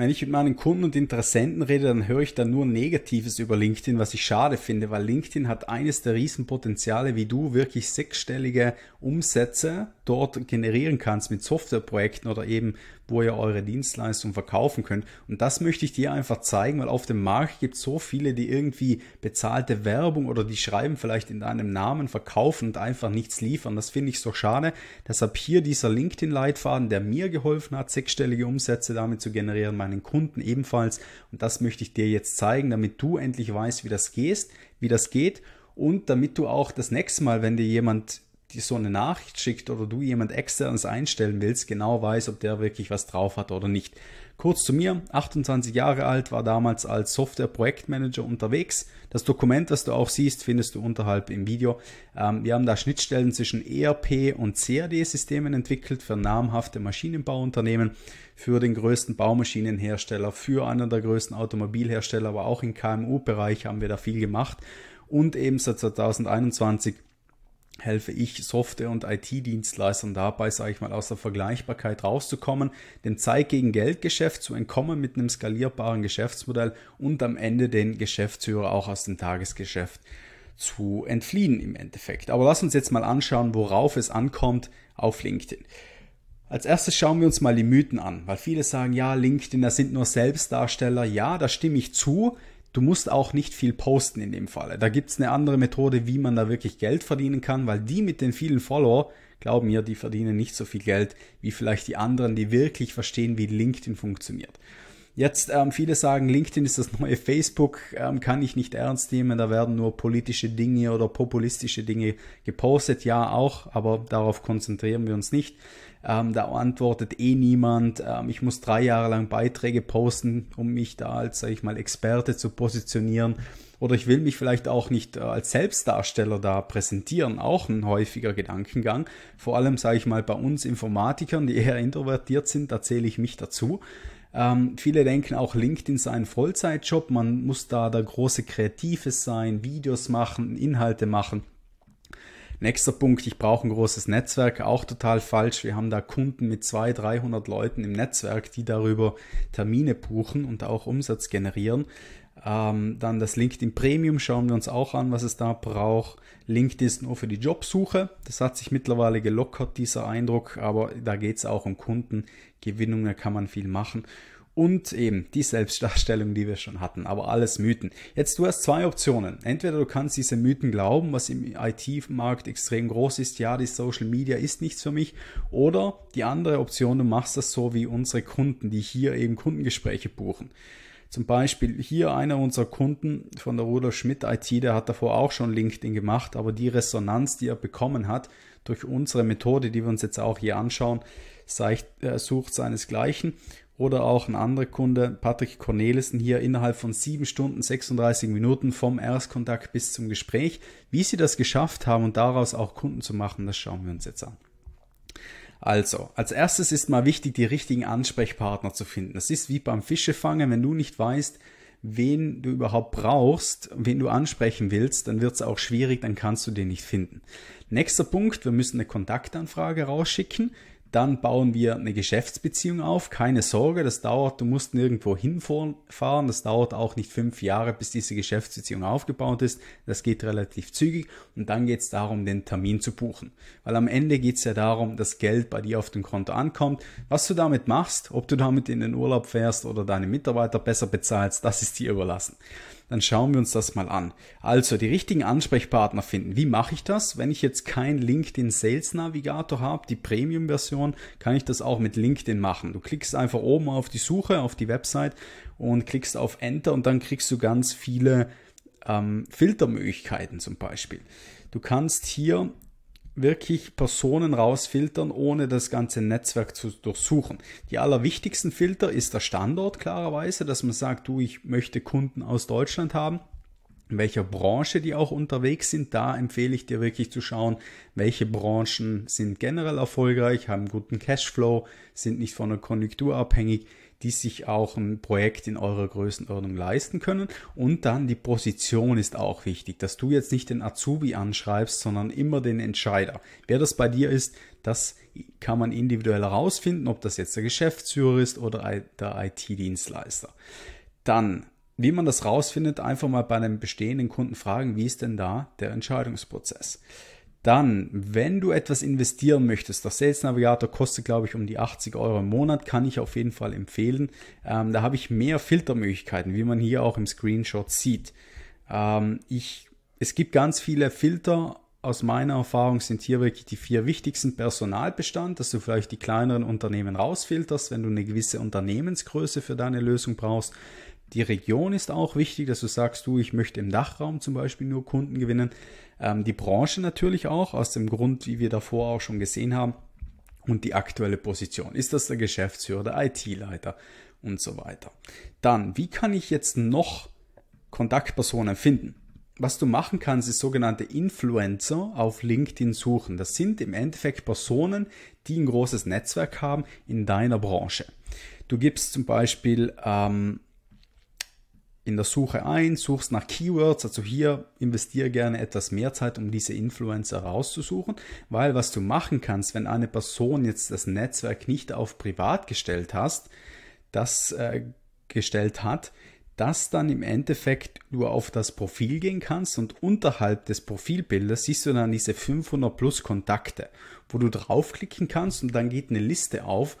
Wenn ich mit meinen Kunden und Interessenten rede, dann höre ich da nur Negatives über LinkedIn, was ich schade finde, weil LinkedIn hat eines der Riesenpotenziale, wie du wirklich sechsstellige Umsätze dort generieren kannst mit Softwareprojekten oder eben wo ihr eure Dienstleistung verkaufen könnt. Und das möchte ich dir einfach zeigen, weil auf dem Markt gibt es so viele, die irgendwie bezahlte Werbung oder die schreiben vielleicht in deinem Namen verkaufen und einfach nichts liefern. Das finde ich so schade. Deshalb hier dieser LinkedIn-Leitfaden, der mir geholfen hat, sechsstellige Umsätze damit zu generieren, meinen Kunden ebenfalls. Und das möchte ich dir jetzt zeigen, damit du endlich weißt, wie das geht, wie das geht. Und damit du auch das nächste Mal, wenn dir jemand dir so eine Nachricht schickt oder du jemand externes einstellen willst, genau weiß, ob der wirklich was drauf hat oder nicht. Kurz zu mir, 28 Jahre alt, war damals als Software-Projektmanager unterwegs. Das Dokument, das du auch siehst, findest du unterhalb im Video. Ähm, wir haben da Schnittstellen zwischen ERP und CAD-Systemen entwickelt für namhafte Maschinenbauunternehmen, für den größten Baumaschinenhersteller, für einen der größten Automobilhersteller, aber auch im KMU-Bereich haben wir da viel gemacht. Und eben seit 2021 helfe ich Software- und IT-Dienstleistern dabei, sage ich mal, aus der Vergleichbarkeit rauszukommen, dem Zeit gegen Geld-Geschäft zu entkommen mit einem skalierbaren Geschäftsmodell und am Ende den Geschäftsführer auch aus dem Tagesgeschäft zu entfliehen im Endeffekt. Aber lass uns jetzt mal anschauen, worauf es ankommt auf LinkedIn. Als erstes schauen wir uns mal die Mythen an, weil viele sagen, ja, LinkedIn, das sind nur Selbstdarsteller. Ja, da stimme ich zu, Du musst auch nicht viel posten in dem Fall. Da gibt's eine andere Methode, wie man da wirklich Geld verdienen kann, weil die mit den vielen Follower, glauben mir, die verdienen nicht so viel Geld wie vielleicht die anderen, die wirklich verstehen, wie LinkedIn funktioniert. Jetzt ähm, viele sagen, LinkedIn ist das neue Facebook, ähm, kann ich nicht ernst nehmen, da werden nur politische Dinge oder populistische Dinge gepostet. Ja, auch, aber darauf konzentrieren wir uns nicht ähm, da antwortet eh niemand, ähm, ich muss drei Jahre lang Beiträge posten, um mich da als, sag ich mal, Experte zu positionieren. Oder ich will mich vielleicht auch nicht äh, als Selbstdarsteller da präsentieren, auch ein häufiger Gedankengang. Vor allem, sage ich mal, bei uns Informatikern, die eher introvertiert sind, da zähle ich mich dazu. Ähm, viele denken auch LinkedIn sei ein Vollzeitjob, man muss da der große Kreative sein, Videos machen, Inhalte machen. Nächster Punkt, ich brauche ein großes Netzwerk, auch total falsch. Wir haben da Kunden mit 200, 300 Leuten im Netzwerk, die darüber Termine buchen und auch Umsatz generieren. Ähm, dann das LinkedIn Premium schauen wir uns auch an, was es da braucht. LinkedIn ist nur für die Jobsuche. Das hat sich mittlerweile gelockert, dieser Eindruck, aber da geht es auch um Kundengewinnung, da kann man viel machen und eben die Selbstdarstellung, die wir schon hatten, aber alles Mythen. Jetzt du hast zwei Optionen. Entweder du kannst diese Mythen glauben, was im IT-Markt extrem groß ist, ja, die Social Media ist nichts für mich, oder die andere Option, du machst das so wie unsere Kunden, die hier eben Kundengespräche buchen. Zum Beispiel hier einer unserer Kunden von der Rudolf Schmidt IT, der hat davor auch schon LinkedIn gemacht, aber die Resonanz, die er bekommen hat durch unsere Methode, die wir uns jetzt auch hier anschauen, äh, sucht seinesgleichen oder auch ein anderer Kunde, Patrick Cornelissen, hier innerhalb von 7 Stunden 36 Minuten vom Erstkontakt bis zum Gespräch. Wie sie das geschafft haben und daraus auch Kunden zu machen, das schauen wir uns jetzt an. Also, als erstes ist mal wichtig, die richtigen Ansprechpartner zu finden. Das ist wie beim Fischefangen, wenn du nicht weißt, wen du überhaupt brauchst, wen du ansprechen willst, dann wird es auch schwierig, dann kannst du den nicht finden. Nächster Punkt, wir müssen eine Kontaktanfrage rausschicken. Dann bauen wir eine Geschäftsbeziehung auf. Keine Sorge, das dauert, du musst nirgendwo hinfahren. Das dauert auch nicht fünf Jahre, bis diese Geschäftsbeziehung aufgebaut ist. Das geht relativ zügig. Und dann geht es darum, den Termin zu buchen. Weil am Ende geht es ja darum, dass Geld bei dir auf dem Konto ankommt. Was du damit machst, ob du damit in den Urlaub fährst oder deine Mitarbeiter besser bezahlst, das ist dir überlassen dann schauen wir uns das mal an. Also die richtigen Ansprechpartner finden. Wie mache ich das? Wenn ich jetzt kein LinkedIn Sales Navigator habe, die Premium-Version, kann ich das auch mit LinkedIn machen. Du klickst einfach oben auf die Suche, auf die Website und klickst auf Enter und dann kriegst du ganz viele ähm, Filtermöglichkeiten zum Beispiel. Du kannst hier wirklich Personen rausfiltern, ohne das ganze Netzwerk zu durchsuchen. Die allerwichtigsten Filter ist der Standort klarerweise, dass man sagt, du, ich möchte Kunden aus Deutschland haben. In welcher Branche die auch unterwegs sind, da empfehle ich dir wirklich zu schauen, welche Branchen sind generell erfolgreich, haben guten Cashflow, sind nicht von der Konjunktur abhängig die sich auch ein Projekt in eurer Größenordnung leisten können. Und dann die Position ist auch wichtig, dass du jetzt nicht den Azubi anschreibst, sondern immer den Entscheider. Wer das bei dir ist, das kann man individuell herausfinden, ob das jetzt der Geschäftsführer ist oder der IT-Dienstleister. Dann wie man das rausfindet, einfach mal bei einem bestehenden Kunden fragen, wie ist denn da der Entscheidungsprozess? Dann, wenn du etwas investieren möchtest, der Sales Navigator kostet, glaube ich, um die 80 Euro im Monat, kann ich auf jeden Fall empfehlen. Ähm, da habe ich mehr Filtermöglichkeiten, wie man hier auch im Screenshot sieht. Ähm, ich, es gibt ganz viele Filter. Aus meiner Erfahrung sind hier wirklich die vier wichtigsten Personalbestand, dass du vielleicht die kleineren Unternehmen rausfilterst, wenn du eine gewisse Unternehmensgröße für deine Lösung brauchst. Die Region ist auch wichtig, dass du sagst, du, ich möchte im Dachraum zum Beispiel nur Kunden gewinnen ähm, die Branche natürlich auch, aus dem Grund, wie wir davor auch schon gesehen haben, und die aktuelle Position. Ist das der Geschäftsführer, der IT-Leiter und so weiter. Dann, wie kann ich jetzt noch Kontaktpersonen finden? Was du machen kannst, ist sogenannte Influencer auf LinkedIn suchen. Das sind im Endeffekt Personen, die ein großes Netzwerk haben in deiner Branche. Du gibst zum Beispiel ähm, in der Suche ein, suchst nach Keywords, also hier investiere gerne etwas mehr Zeit, um diese Influencer rauszusuchen, weil was du machen kannst, wenn eine Person jetzt das Netzwerk nicht auf privat gestellt hast, das äh, gestellt hat, dass dann im Endeffekt du auf das Profil gehen kannst und unterhalb des Profilbildes siehst du dann diese 500 plus Kontakte, wo du draufklicken kannst und dann geht eine Liste auf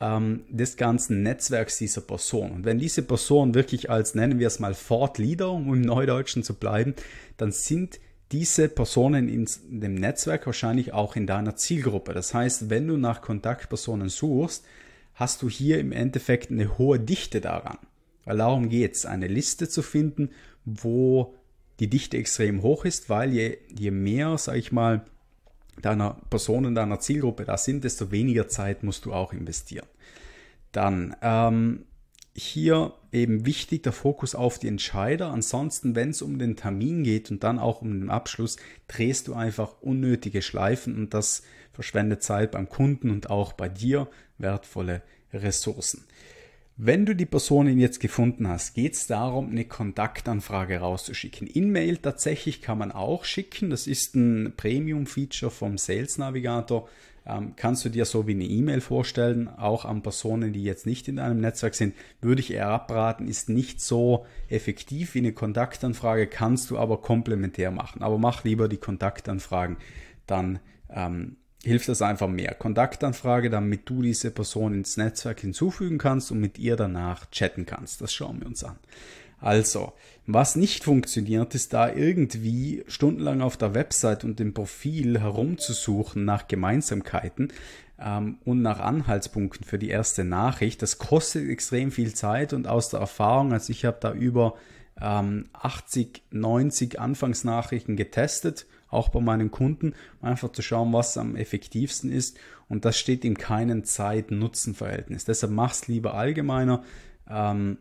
ähm, des ganzen Netzwerks dieser Person. Und wenn diese Person wirklich als, nennen wir es mal, Thought Leader, um im Neudeutschen zu bleiben, dann sind diese Personen in dem Netzwerk wahrscheinlich auch in deiner Zielgruppe. Das heißt, wenn du nach Kontaktpersonen suchst, hast du hier im Endeffekt eine hohe Dichte daran. Weil darum geht es, eine Liste zu finden, wo die Dichte extrem hoch ist, weil je, je mehr, sag ich mal, deiner Personen, deiner Zielgruppe da sind, desto weniger Zeit musst du auch investieren. Dann ähm, hier eben wichtig der Fokus auf die Entscheider. Ansonsten, wenn es um den Termin geht und dann auch um den Abschluss, drehst du einfach unnötige Schleifen und das verschwendet Zeit beim Kunden und auch bei dir wertvolle Ressourcen. Wenn du die Person jetzt gefunden hast, geht es darum, eine Kontaktanfrage rauszuschicken. In-Mail tatsächlich kann man auch schicken. Das ist ein Premium-Feature vom Sales Navigator. Ähm, kannst du dir so wie eine E-Mail vorstellen, auch an Personen, die jetzt nicht in deinem Netzwerk sind, würde ich eher abraten, ist nicht so effektiv wie eine Kontaktanfrage, kannst du aber komplementär machen. Aber mach lieber die Kontaktanfragen dann ähm, hilft das einfach mehr. Kontaktanfrage, damit du diese Person ins Netzwerk hinzufügen kannst und mit ihr danach chatten kannst. Das schauen wir uns an. Also, was nicht funktioniert, ist da irgendwie stundenlang auf der Website und dem Profil herumzusuchen nach Gemeinsamkeiten ähm, und nach Anhaltspunkten für die erste Nachricht. Das kostet extrem viel Zeit und aus der Erfahrung, also ich habe da über ähm, 80, 90 Anfangsnachrichten getestet auch bei meinen Kunden, einfach zu schauen, was am effektivsten ist. Und das steht in keinem Zeit-Nutzen-Verhältnis. Deshalb mach's lieber allgemeiner. Ähm,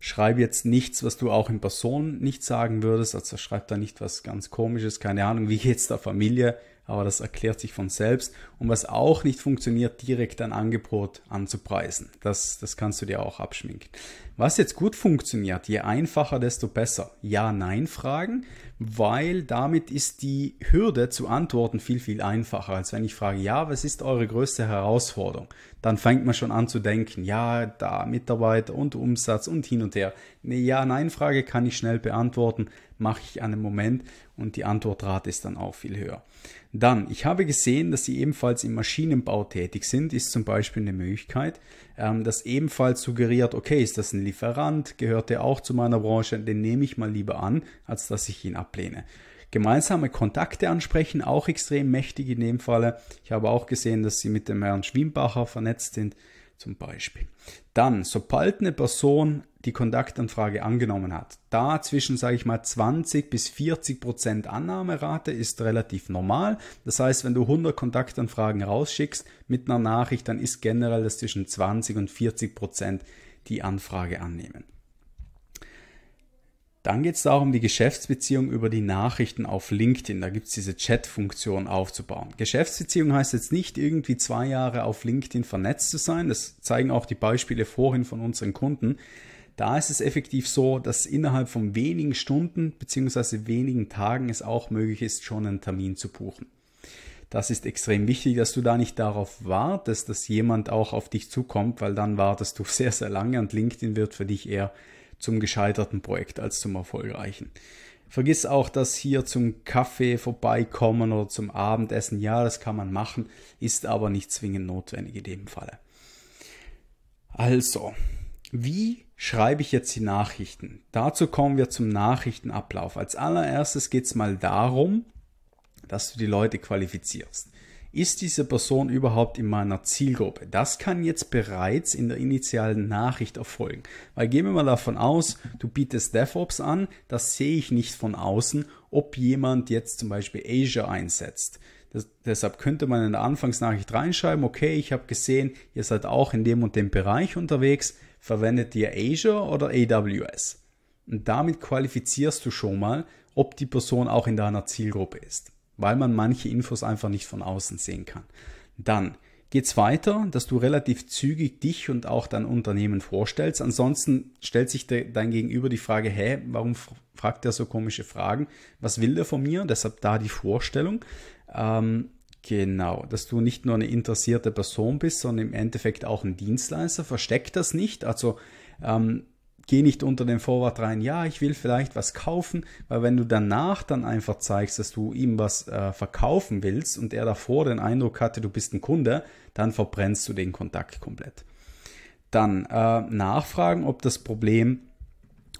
schreib jetzt nichts, was du auch in Person nicht sagen würdest. Also schreib da nicht was ganz Komisches, keine Ahnung, wie geht's der Familie? aber das erklärt sich von selbst. Und was auch nicht funktioniert, direkt ein Angebot anzupreisen. Das, das kannst du dir auch abschminken. Was jetzt gut funktioniert, je einfacher, desto besser. Ja-Nein-Fragen, weil damit ist die Hürde zu antworten viel, viel einfacher, als wenn ich frage, ja, was ist eure größte Herausforderung? Dann fängt man schon an zu denken, ja, da Mitarbeiter und Umsatz und hin und her. Eine Ja-Nein-Frage kann ich schnell beantworten, mache ich an einem Moment und die Antwortrate ist dann auch viel höher. Dann, ich habe gesehen, dass Sie ebenfalls im Maschinenbau tätig sind, ist zum Beispiel eine Möglichkeit, ähm, das ebenfalls suggeriert, okay, ist das ein Lieferant, gehört der auch zu meiner Branche, den nehme ich mal lieber an, als dass ich ihn ablehne. Gemeinsame Kontakte ansprechen, auch extrem mächtig in dem Falle. Ich habe auch gesehen, dass Sie mit dem Herrn Schwimbacher vernetzt sind zum Beispiel. Dann, sobald eine Person die Kontaktanfrage angenommen hat, da zwischen, sage ich mal 20 bis 40 Prozent Annahmerate ist relativ normal. Das heißt, wenn du 100 Kontaktanfragen rausschickst mit einer Nachricht, dann ist generell das zwischen 20 und 40 Prozent die Anfrage annehmen. Dann geht es darum, die Geschäftsbeziehung über die Nachrichten auf LinkedIn. Da gibt es diese Chat-Funktion aufzubauen. Geschäftsbeziehung heißt jetzt nicht irgendwie zwei Jahre auf LinkedIn vernetzt zu sein. Das zeigen auch die Beispiele vorhin von unseren Kunden. Da ist es effektiv so, dass innerhalb von wenigen Stunden bzw. wenigen Tagen es auch möglich ist, schon einen Termin zu buchen. Das ist extrem wichtig, dass du da nicht darauf wartest, dass jemand auch auf dich zukommt, weil dann wartest du sehr, sehr lange und LinkedIn wird für dich eher zum gescheiterten Projekt als zum erfolgreichen. Vergiss auch, dass hier zum Kaffee vorbeikommen oder zum Abendessen, ja, das kann man machen, ist aber nicht zwingend notwendig in dem Falle. Also, wie schreibe ich jetzt die Nachrichten? Dazu kommen wir zum Nachrichtenablauf. Als allererstes geht es mal darum, dass du die Leute qualifizierst ist diese Person überhaupt in meiner Zielgruppe? Das kann jetzt bereits in der initialen Nachricht erfolgen. Weil gehen wir mal davon aus, du bietest DevOps an, das sehe ich nicht von außen, ob jemand jetzt zum Beispiel Azure einsetzt. Das, deshalb könnte man in der Anfangsnachricht reinschreiben, okay, ich habe gesehen, ihr seid auch in dem und dem Bereich unterwegs, verwendet ihr Azure oder AWS? Und damit qualifizierst du schon mal, ob die Person auch in deiner Zielgruppe ist weil man manche Infos einfach nicht von außen sehen kann. Dann geht es weiter, dass du relativ zügig dich und auch dein Unternehmen vorstellst. Ansonsten stellt sich dein Gegenüber die Frage, hä, warum fragt er so komische Fragen? Was will der von mir? Deshalb da die Vorstellung. Ähm, Genau, dass du nicht nur eine interessierte Person bist, sondern im Endeffekt auch ein Dienstleister. Versteck das nicht. Also ähm, geh nicht unter den Vorwand rein, ja, ich will vielleicht was kaufen, weil wenn du danach dann einfach zeigst, dass du ihm was äh, verkaufen willst und er davor den Eindruck hatte, du bist ein Kunde, dann verbrennst du den Kontakt komplett. Dann äh, nachfragen, ob das Problem,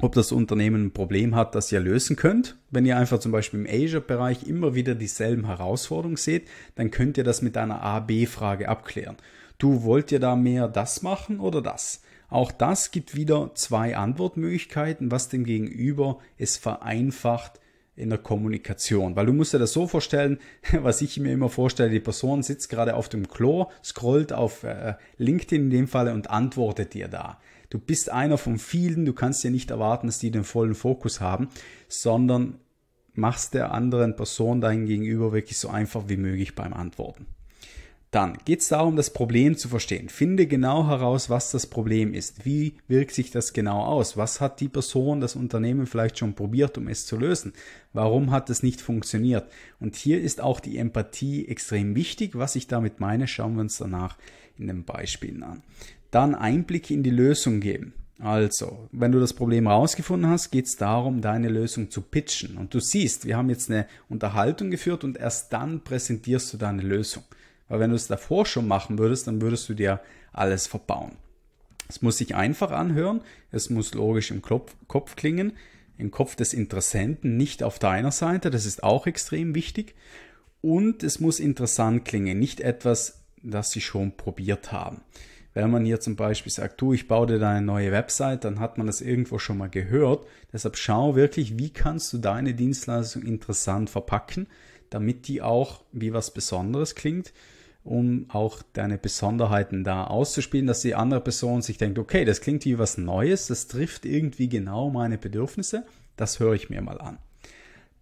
ob das Unternehmen ein Problem hat, das ihr lösen könnt. Wenn ihr einfach zum Beispiel im Asia-Bereich immer wieder dieselben Herausforderungen seht, dann könnt ihr das mit einer A-B-Frage abklären. Du wollt ihr da mehr das machen oder das? Auch das gibt wieder zwei Antwortmöglichkeiten, was dem Gegenüber es vereinfacht in der Kommunikation. Weil du musst dir das so vorstellen, was ich mir immer vorstelle, die Person sitzt gerade auf dem Klo, scrollt auf äh, LinkedIn in dem Falle und antwortet dir da. Du bist einer von vielen, du kannst dir nicht erwarten, dass die den vollen Fokus haben, sondern machst der anderen Person dein Gegenüber wirklich so einfach wie möglich beim Antworten. Dann geht es darum, das Problem zu verstehen. Finde genau heraus, was das Problem ist. Wie wirkt sich das genau aus? Was hat die Person, das Unternehmen vielleicht schon probiert, um es zu lösen? Warum hat es nicht funktioniert? Und hier ist auch die Empathie extrem wichtig. Was ich damit meine, schauen wir uns danach in den Beispielen an. Dann Einblicke in die Lösung geben. Also, wenn du das Problem rausgefunden hast, geht es darum, deine Lösung zu pitchen. Und du siehst, wir haben jetzt eine Unterhaltung geführt und erst dann präsentierst du deine Lösung. Weil wenn du es davor schon machen würdest, dann würdest du dir alles verbauen. Es muss sich einfach anhören, es muss logisch im Kopf, Kopf klingen, im Kopf des Interessenten, nicht auf deiner Seite, das ist auch extrem wichtig. Und es muss interessant klingen, nicht etwas, das sie schon probiert haben. Wenn man hier zum Beispiel sagt, du, ich baue dir deine neue Website, dann hat man das irgendwo schon mal gehört. Deshalb schau wirklich, wie kannst du deine Dienstleistung interessant verpacken, damit die auch wie was Besonderes klingt um auch deine Besonderheiten da auszuspielen, dass die andere Person sich denkt, okay, das klingt wie was Neues, das trifft irgendwie genau meine Bedürfnisse, das höre ich mir mal an.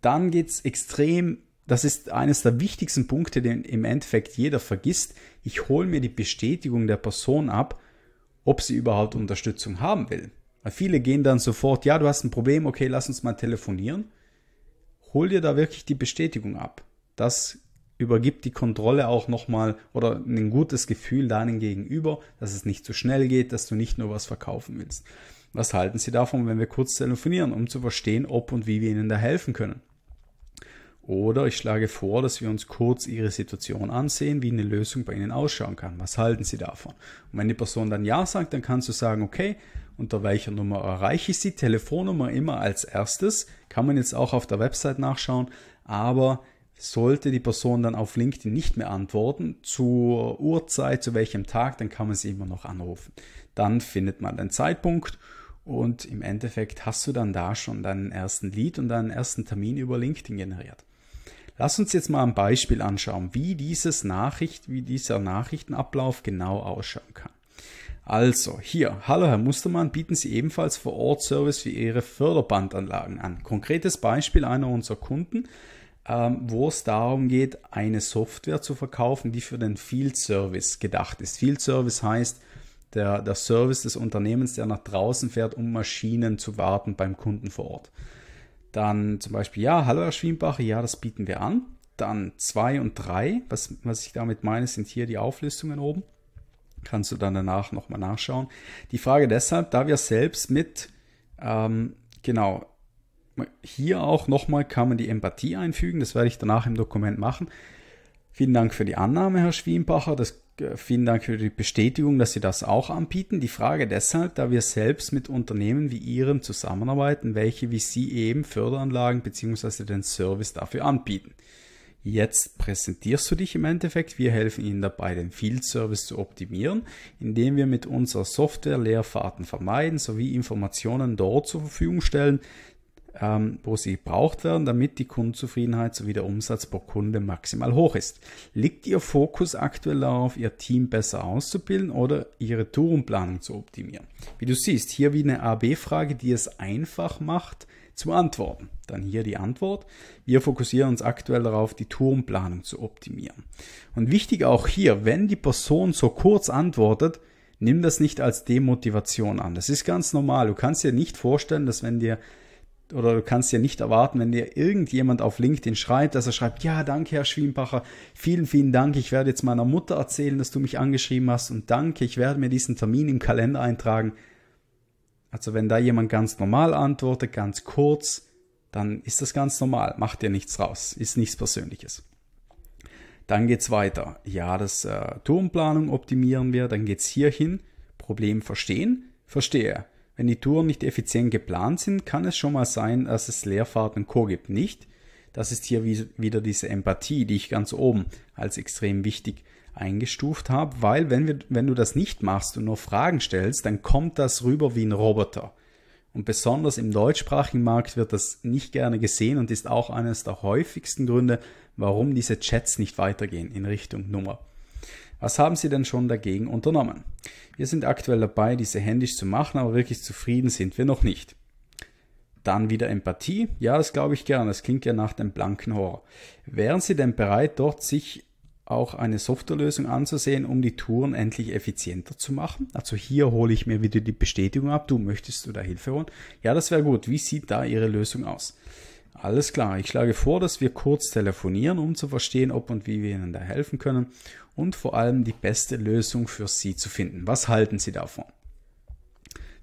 Dann geht es extrem, das ist eines der wichtigsten Punkte, den im Endeffekt jeder vergisst, ich hole mir die Bestätigung der Person ab, ob sie überhaupt Unterstützung haben will. Weil viele gehen dann sofort, ja, du hast ein Problem, okay, lass uns mal telefonieren. Hol dir da wirklich die Bestätigung ab. Das übergibt die Kontrolle auch nochmal oder ein gutes Gefühl deinen Gegenüber, dass es nicht zu schnell geht, dass du nicht nur was verkaufen willst. Was halten Sie davon, wenn wir kurz telefonieren, um zu verstehen, ob und wie wir Ihnen da helfen können? Oder ich schlage vor, dass wir uns kurz Ihre Situation ansehen, wie eine Lösung bei Ihnen ausschauen kann. Was halten Sie davon? Und wenn die Person dann Ja sagt, dann kannst du sagen, okay, unter welcher Nummer erreiche ich Sie? Telefonnummer immer als erstes. Kann man jetzt auch auf der Website nachschauen, aber sollte die Person dann auf LinkedIn nicht mehr antworten, zur Uhrzeit, zu welchem Tag, dann kann man sie immer noch anrufen. Dann findet man den Zeitpunkt und im Endeffekt hast du dann da schon deinen ersten Lied und deinen ersten Termin über LinkedIn generiert. Lass uns jetzt mal ein Beispiel anschauen, wie dieses Nachricht, wie dieser Nachrichtenablauf genau ausschauen kann. Also hier, hallo Herr Mustermann, bieten Sie ebenfalls vor Ort Service für Ihre Förderbandanlagen an. Konkretes Beispiel einer unserer Kunden ähm, wo es darum geht, eine Software zu verkaufen, die für den Field Service gedacht ist. Field Service heißt der, der Service des Unternehmens, der nach draußen fährt, um Maschinen zu warten beim Kunden vor Ort. Dann zum Beispiel, ja, hallo Herr Schwiembach, ja, das bieten wir an. Dann zwei und drei, was, was ich damit meine, sind hier die Auflistungen oben. Kannst du dann danach nochmal nachschauen. Die Frage deshalb, da wir selbst mit, ähm, genau, hier auch nochmal kann man die Empathie einfügen, das werde ich danach im Dokument machen. Vielen Dank für die Annahme, Herr Schwienbacher. Das, äh, vielen Dank für die Bestätigung, dass Sie das auch anbieten. Die Frage deshalb, da wir selbst mit Unternehmen wie Ihrem zusammenarbeiten, welche wie Sie eben Förderanlagen bzw. den Service dafür anbieten. Jetzt präsentierst du dich im Endeffekt. Wir helfen Ihnen dabei, den Field Service zu optimieren, indem wir mit unserer Software Leerfahrten vermeiden sowie Informationen dort zur Verfügung stellen, ähm, wo sie gebraucht werden, damit die Kundenzufriedenheit sowie der Umsatz pro Kunde maximal hoch ist. Liegt Ihr Fokus aktuell darauf, Ihr Team besser auszubilden oder Ihre Tourenplanung zu optimieren? Wie du siehst, hier wie eine AB-Frage, die es einfach macht, zu antworten. Dann hier die Antwort. Wir fokussieren uns aktuell darauf, die Tourenplanung zu optimieren. Und wichtig auch hier, wenn die Person so kurz antwortet, nimm das nicht als Demotivation an. Das ist ganz normal. Du kannst dir nicht vorstellen, dass wenn dir oder du kannst ja nicht erwarten, wenn dir irgendjemand auf LinkedIn schreibt, dass er schreibt, ja, danke, Herr Schwienbacher, vielen, vielen Dank, ich werde jetzt meiner Mutter erzählen, dass du mich angeschrieben hast und danke, ich werde mir diesen Termin im Kalender eintragen. Also wenn da jemand ganz normal antwortet, ganz kurz, dann ist das ganz normal, macht dir nichts raus, ist nichts Persönliches. Dann geht's weiter. Ja, das äh, Turmplanung optimieren wir, dann geht's hier hin, Problem verstehen, verstehe. Wenn die Touren nicht effizient geplant sind, kann es schon mal sein, dass es Leerfahrten und Co. gibt. Nicht? Das ist hier wieder diese Empathie, die ich ganz oben als extrem wichtig eingestuft habe, weil wenn, wir, wenn du das nicht machst und nur Fragen stellst, dann kommt das rüber wie ein Roboter. Und besonders im deutschsprachigen Markt wird das nicht gerne gesehen und ist auch eines der häufigsten Gründe, warum diese Chats nicht weitergehen in Richtung Nummer was haben Sie denn schon dagegen unternommen? Wir sind aktuell dabei, diese händisch zu machen, aber wirklich zufrieden sind wir noch nicht. Dann wieder Empathie. Ja, das glaube ich gern. Das klingt ja nach dem blanken Horror. Wären Sie denn bereit, dort sich auch eine Softwarelösung anzusehen, um die Touren endlich effizienter zu machen? Also hier hole ich mir wieder die Bestätigung ab. Du möchtest du da Hilfe holen? Ja, das wäre gut. Wie sieht da Ihre Lösung aus? Alles klar, ich schlage vor, dass wir kurz telefonieren, um zu verstehen, ob und wie wir Ihnen da helfen können und vor allem die beste Lösung für Sie zu finden. Was halten Sie davon?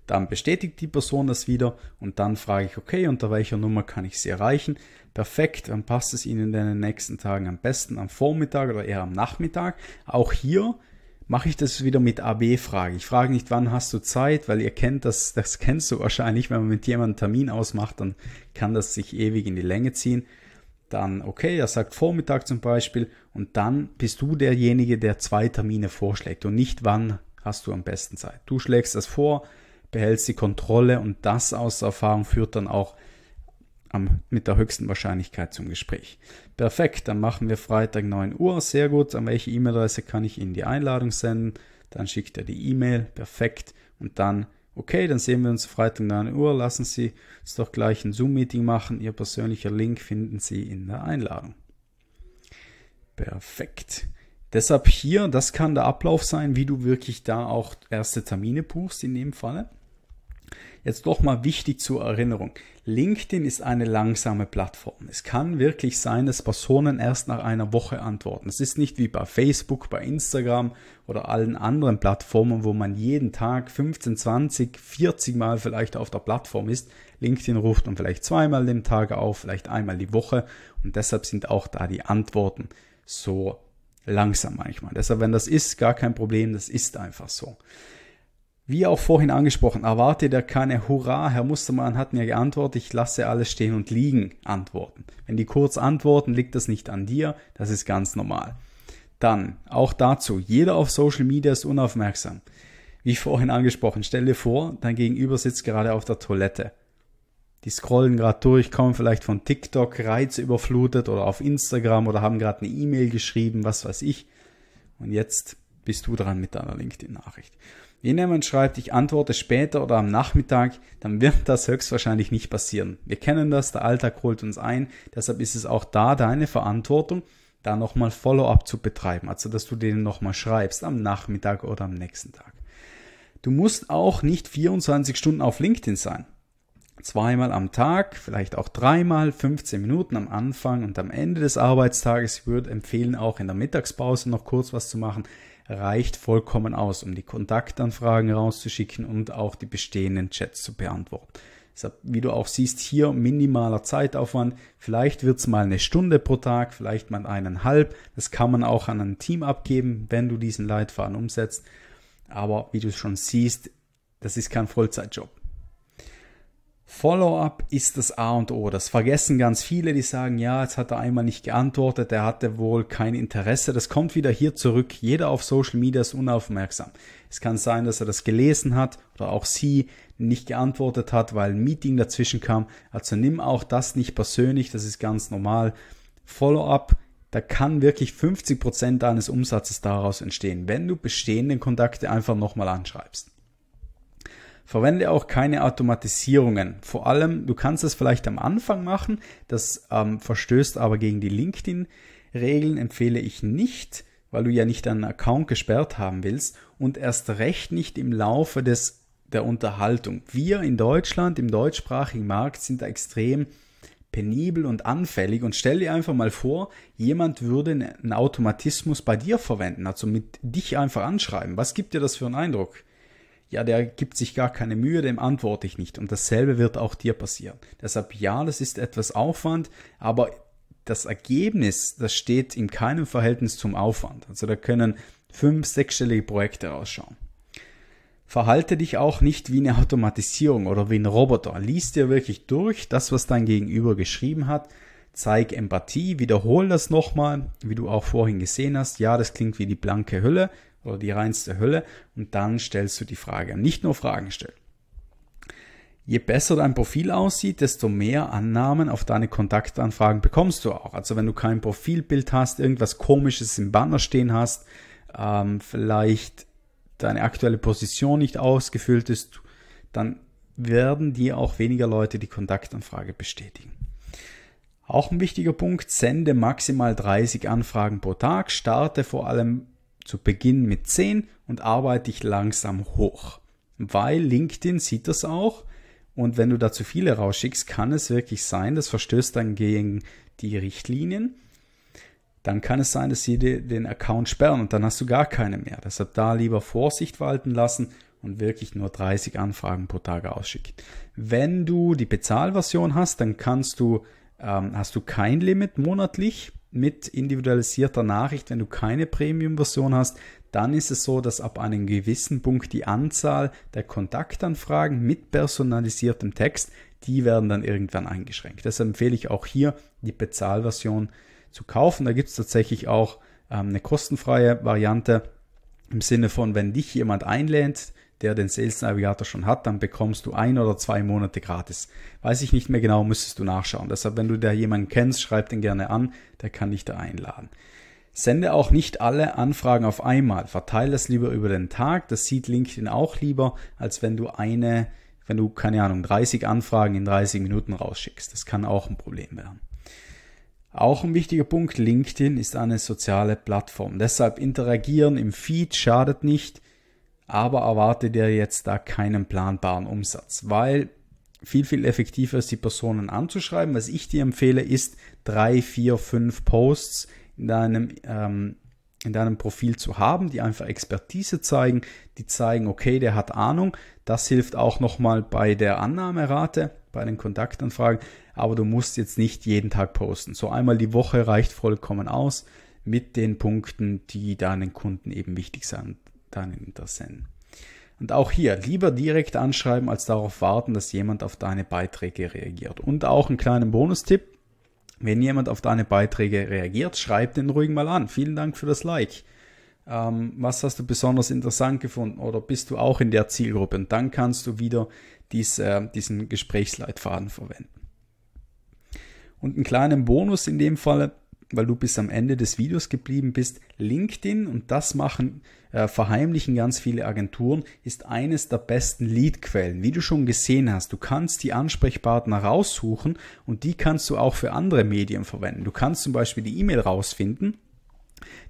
Dann bestätigt die Person das wieder und dann frage ich, okay, unter welcher Nummer kann ich Sie erreichen? Perfekt, dann passt es Ihnen in den nächsten Tagen am besten am Vormittag oder eher am Nachmittag. Auch hier mache ich das wieder mit AB-Frage. Ich frage nicht, wann hast du Zeit, weil ihr kennt das, das kennst du wahrscheinlich, wenn man mit jemandem einen Termin ausmacht, dann kann das sich ewig in die Länge ziehen. Dann, okay, er sagt Vormittag zum Beispiel und dann bist du derjenige, der zwei Termine vorschlägt und nicht wann hast du am besten Zeit. Du schlägst das vor, behältst die Kontrolle und das aus Erfahrung führt dann auch am, mit der höchsten Wahrscheinlichkeit zum Gespräch. Perfekt, dann machen wir Freitag 9 Uhr. Sehr gut. An welche E-Mail-Adresse kann ich Ihnen die Einladung senden? Dann schickt er die E-Mail. Perfekt. Und dann, okay, dann sehen wir uns Freitag 9 Uhr. Lassen Sie uns doch gleich ein Zoom-Meeting machen. Ihr persönlicher Link finden Sie in der Einladung. Perfekt. Deshalb hier, das kann der Ablauf sein, wie du wirklich da auch erste Termine buchst in dem Falle. Jetzt doch mal wichtig zur Erinnerung. LinkedIn ist eine langsame Plattform. Es kann wirklich sein, dass Personen erst nach einer Woche antworten. Es ist nicht wie bei Facebook, bei Instagram oder allen anderen Plattformen, wo man jeden Tag 15, 20, 40 Mal vielleicht auf der Plattform ist. LinkedIn ruft man vielleicht zweimal im Tag auf, vielleicht einmal die Woche und deshalb sind auch da die Antworten so langsam manchmal. Deshalb, wenn das ist, gar kein Problem, das ist einfach so. Wie auch vorhin angesprochen, erwartet er keine Hurra, Herr Mustermann hat mir geantwortet, ich lasse alles stehen und liegen antworten. Wenn die kurz antworten, liegt das nicht an dir, das ist ganz normal. Dann, auch dazu, jeder auf Social Media ist unaufmerksam. Wie vorhin angesprochen, stell dir vor, dein Gegenüber sitzt gerade auf der Toilette. Die scrollen gerade durch, kommen vielleicht von TikTok Reiz überflutet oder auf Instagram oder haben gerade eine E-Mail geschrieben, was weiß ich. Und jetzt bist du dran mit deiner LinkedIn-Nachricht. Wenn jemand schreibt, ich antworte später oder am Nachmittag, dann wird das höchstwahrscheinlich nicht passieren. Wir kennen das, der Alltag holt uns ein, deshalb ist es auch da deine Verantwortung, da nochmal Follow-up zu betreiben, also dass du denen nochmal schreibst am Nachmittag oder am nächsten Tag. Du musst auch nicht 24 Stunden auf LinkedIn sein. Zweimal am Tag, vielleicht auch dreimal, 15 Minuten am Anfang und am Ende des Arbeitstages. Ich würde empfehlen, auch in der Mittagspause noch kurz was zu machen reicht vollkommen aus, um die Kontaktanfragen rauszuschicken und auch die bestehenden Chats zu beantworten. wie du auch siehst, hier minimaler Zeitaufwand. Vielleicht wird's mal eine Stunde pro Tag, vielleicht mal eineinhalb. Das kann man auch an ein Team abgeben, wenn du diesen Leitfaden umsetzt. Aber wie du schon siehst, das ist kein Vollzeitjob. Follow-up ist das A und O. Das vergessen ganz viele, die sagen, ja, jetzt hat er einmal nicht geantwortet, er hatte wohl kein Interesse. Das kommt wieder hier zurück. Jeder auf Social Media ist unaufmerksam. Es kann sein, dass er das gelesen hat oder auch sie nicht geantwortet hat, weil ein Meeting dazwischen kam. Also nimm auch das nicht persönlich, das ist ganz normal. Follow-up, da kann wirklich 50% Prozent deines Umsatzes daraus entstehen, wenn du bestehende Kontakte einfach nochmal anschreibst. Verwende auch keine Automatisierungen. Vor allem, du kannst es vielleicht am Anfang machen, das ähm, verstößt aber gegen die LinkedIn-Regeln, empfehle ich nicht, weil du ja nicht deinen Account gesperrt haben willst und erst recht nicht im Laufe des, der Unterhaltung. Wir in Deutschland, im deutschsprachigen Markt, sind da extrem penibel und anfällig und stell dir einfach mal vor, jemand würde ne, einen Automatismus bei dir verwenden, also mit dich einfach anschreiben. Was gibt dir das für einen Eindruck? ja, der gibt sich gar keine Mühe, dem antworte ich nicht. Und dasselbe wird auch dir passieren. Deshalb ja, das ist etwas Aufwand, aber das Ergebnis, das steht in keinem Verhältnis zum Aufwand. Also da können fünf, sechsstellige Projekte rausschauen. Verhalte dich auch nicht wie eine Automatisierung oder wie ein Roboter. Lies dir wirklich durch das, was dein Gegenüber geschrieben hat. Zeig Empathie, wiederhole das nochmal, wie du auch vorhin gesehen hast. Ja, das klingt wie die blanke Hülle, oder die reinste Hölle und dann stellst du die Frage. Nicht nur Fragen stellen. Je besser dein Profil aussieht, desto mehr Annahmen auf deine Kontaktanfragen bekommst du auch. Also wenn du kein Profilbild hast, irgendwas Komisches im Banner stehen hast, ähm, vielleicht deine aktuelle Position nicht ausgefüllt ist, dann werden dir auch weniger Leute die Kontaktanfrage bestätigen. Auch ein wichtiger Punkt, sende maximal 30 Anfragen pro Tag, starte vor allem zu Beginn mit 10 und arbeite dich langsam hoch. Weil LinkedIn sieht das auch und wenn du da zu viele rausschickst, kann es wirklich sein, das verstößt dann gegen die Richtlinien. Dann kann es sein, dass sie dir den Account sperren und dann hast du gar keine mehr. Deshalb da lieber Vorsicht walten lassen und wirklich nur 30 Anfragen pro Tag ausschicken. Wenn du die Bezahlversion hast, dann kannst du, ähm, hast du kein Limit monatlich mit individualisierter Nachricht, wenn du keine Premium-Version hast, dann ist es so, dass ab einem gewissen Punkt die Anzahl der Kontaktanfragen mit personalisiertem Text, die werden dann irgendwann eingeschränkt. Deshalb empfehle ich auch hier die Bezahlversion zu kaufen. Da gibt es tatsächlich auch ähm, eine kostenfreie Variante im Sinne von, wenn dich jemand einlädt der den Sales Navigator schon hat, dann bekommst du ein oder zwei Monate gratis. Weiß ich nicht mehr genau, müsstest du nachschauen. Deshalb, wenn du da jemanden kennst, schreib den gerne an, der kann dich da einladen. Sende auch nicht alle Anfragen auf einmal. Verteile das lieber über den Tag. Das sieht LinkedIn auch lieber, als wenn du eine, wenn du, keine Ahnung, 30 Anfragen in 30 Minuten rausschickst. Das kann auch ein Problem werden. Auch ein wichtiger Punkt, LinkedIn ist eine soziale Plattform. Deshalb interagieren im Feed schadet nicht aber erwarte dir jetzt da keinen planbaren Umsatz, weil viel, viel effektiver ist, die Personen anzuschreiben. Was ich dir empfehle, ist drei, vier, fünf Posts in deinem, ähm, in deinem Profil zu haben, die einfach Expertise zeigen, die zeigen, okay, der hat Ahnung. Das hilft auch nochmal bei der Annahmerate, bei den Kontaktanfragen. Aber du musst jetzt nicht jeden Tag posten. So einmal die Woche reicht vollkommen aus mit den Punkten, die deinen Kunden eben wichtig sind deinen Interessenten. Und auch hier lieber direkt anschreiben, als darauf warten, dass jemand auf deine Beiträge reagiert. Und auch einen kleinen Bonustipp. Wenn jemand auf deine Beiträge reagiert, schreib den ruhig mal an. Vielen Dank für das Like. Ähm, was hast du besonders interessant gefunden oder bist du auch in der Zielgruppe? Und dann kannst du wieder dies, äh, diesen Gesprächsleitfaden verwenden. Und einen kleinen Bonus in dem Fall weil du bis am Ende des Videos geblieben bist, LinkedIn und das machen, äh, verheimlichen ganz viele Agenturen, ist eines der besten Leadquellen. Wie du schon gesehen hast, du kannst die Ansprechpartner raussuchen und die kannst du auch für andere Medien verwenden. Du kannst zum Beispiel die E-Mail rausfinden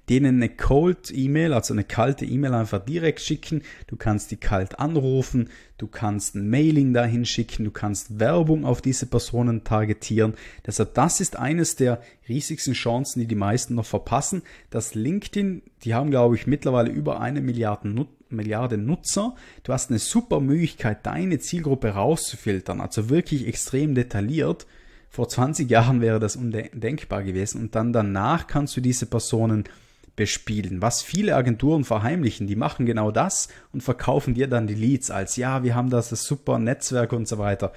denen eine Cold E-Mail, also eine kalte E-Mail einfach direkt schicken. Du kannst die kalt anrufen, du kannst ein Mailing dahin schicken, du kannst Werbung auf diese Personen targetieren. Deshalb, also das ist eines der riesigsten Chancen, die die meisten noch verpassen. Das LinkedIn, die haben, glaube ich, mittlerweile über eine Milliarde, Nut Milliarde Nutzer. Du hast eine super Möglichkeit, deine Zielgruppe rauszufiltern, also wirklich extrem detailliert. Vor 20 Jahren wäre das undenkbar gewesen und dann danach kannst du diese Personen bespielen. Was viele Agenturen verheimlichen, die machen genau das und verkaufen dir dann die Leads als, ja, wir haben das, das super Netzwerk und so weiter.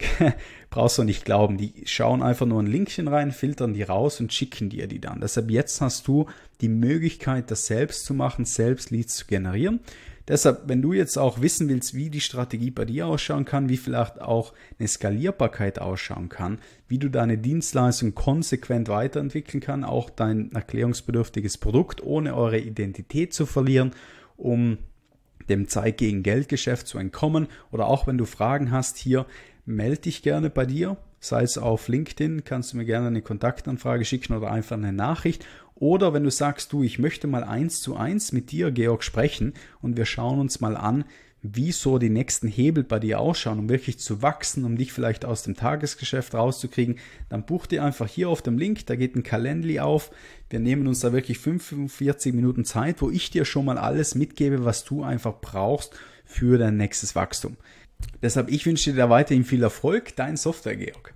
Brauchst du nicht glauben. Die schauen einfach nur ein Linkchen rein, filtern die raus und schicken dir die dann. Deshalb jetzt hast du die Möglichkeit, das selbst zu machen, selbst Leads zu generieren. Deshalb, wenn du jetzt auch wissen willst, wie die Strategie bei dir ausschauen kann, wie vielleicht auch eine Skalierbarkeit ausschauen kann, wie du deine Dienstleistung konsequent weiterentwickeln kann, auch dein erklärungsbedürftiges Produkt, ohne eure Identität zu verlieren, um dem Zeit gegen Geld Geschäft zu entkommen oder auch wenn du Fragen hast hier, melde dich gerne bei dir sei es auf LinkedIn, kannst du mir gerne eine Kontaktanfrage schicken oder einfach eine Nachricht. Oder wenn du sagst, du, ich möchte mal eins zu eins mit dir, Georg, sprechen und wir schauen uns mal an, wie so die nächsten Hebel bei dir ausschauen, um wirklich zu wachsen, um dich vielleicht aus dem Tagesgeschäft rauszukriegen, dann buch dir einfach hier auf dem Link, da geht ein Kalendli auf. Wir nehmen uns da wirklich 45 Minuten Zeit, wo ich dir schon mal alles mitgebe, was du einfach brauchst für dein nächstes Wachstum. Deshalb, ich wünsche dir da weiterhin viel Erfolg, dein Software-Georg.